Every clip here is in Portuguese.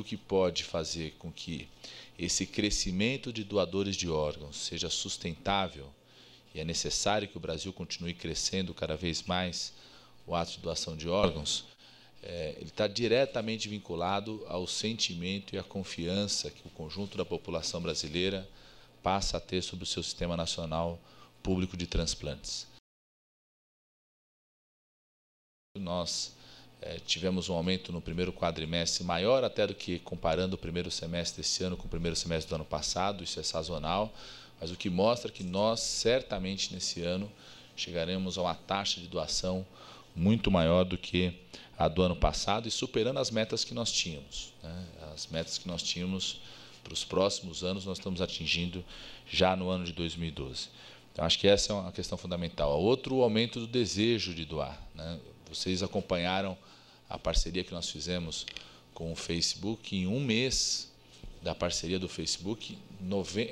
o que pode fazer com que esse crescimento de doadores de órgãos seja sustentável, e é necessário que o Brasil continue crescendo cada vez mais o ato de doação de órgãos, é, ele está diretamente vinculado ao sentimento e à confiança que o conjunto da população brasileira passa a ter sobre o seu sistema nacional público de transplantes. Nós é, tivemos um aumento no primeiro quadrimestre maior até do que comparando o primeiro semestre desse ano com o primeiro semestre do ano passado, isso é sazonal, mas o que mostra que nós certamente nesse ano chegaremos a uma taxa de doação muito maior do que a do ano passado e superando as metas que nós tínhamos. Né? As metas que nós tínhamos para os próximos anos nós estamos atingindo já no ano de 2012. Então acho que essa é uma questão fundamental. Outro aumento do desejo de doar. Né? Vocês acompanharam a parceria que nós fizemos com o Facebook. Em um mês da parceria do Facebook,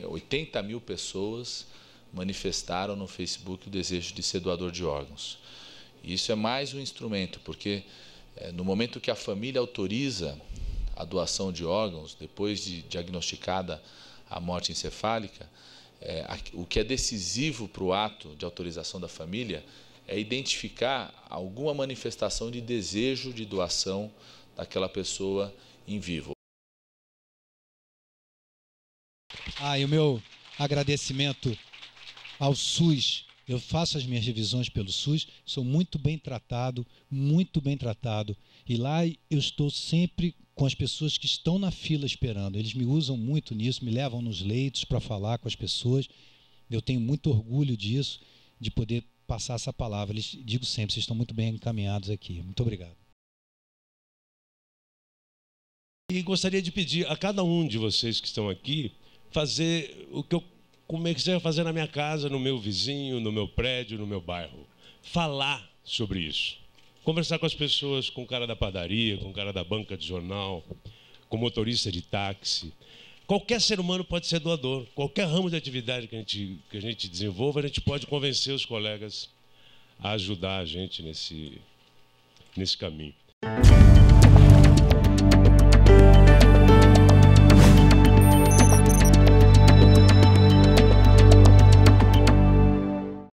80 mil pessoas manifestaram no Facebook o desejo de ser doador de órgãos. E isso é mais um instrumento, porque eh, no momento que a família autoriza a doação de órgãos, depois de diagnosticada a morte encefálica, é, o que é decisivo para o ato de autorização da família é identificar alguma manifestação de desejo de doação daquela pessoa em vivo. Ah, e o meu agradecimento ao SUS. Eu faço as minhas revisões pelo SUS, sou muito bem tratado, muito bem tratado. E lá eu estou sempre com as pessoas que estão na fila esperando. Eles me usam muito nisso, me levam nos leitos para falar com as pessoas. Eu tenho muito orgulho disso, de poder passar essa palavra. eles digo sempre, vocês estão muito bem encaminhados aqui. Muito obrigado. E gostaria de pedir a cada um de vocês que estão aqui fazer o que eu comecei é a fazer na minha casa, no meu vizinho, no meu prédio, no meu bairro. Falar sobre isso. Conversar com as pessoas, com o cara da padaria, com o cara da banca de jornal, com o motorista de táxi. Qualquer ser humano pode ser doador. Qualquer ramo de atividade que a gente, que a gente desenvolva, a gente pode convencer os colegas a ajudar a gente nesse, nesse caminho.